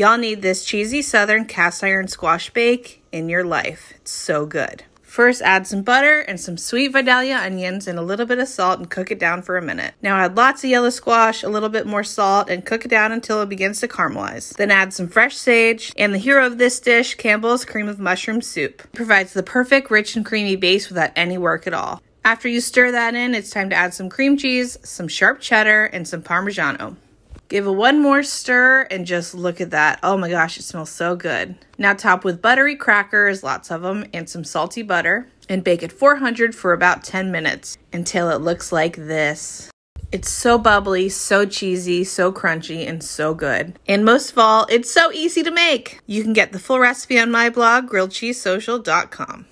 Y'all need this cheesy southern cast iron squash bake in your life. It's so good. First, add some butter and some sweet Vidalia onions and a little bit of salt and cook it down for a minute. Now add lots of yellow squash, a little bit more salt, and cook it down until it begins to caramelize. Then add some fresh sage and the hero of this dish, Campbell's Cream of Mushroom Soup. It provides the perfect rich and creamy base without any work at all. After you stir that in, it's time to add some cream cheese, some sharp cheddar, and some Parmigiano. Give it one more stir and just look at that. Oh my gosh, it smells so good. Now top with buttery crackers, lots of them, and some salty butter and bake at 400 for about 10 minutes until it looks like this. It's so bubbly, so cheesy, so crunchy, and so good. And most of all, it's so easy to make. You can get the full recipe on my blog, grilledcheesesocial.com.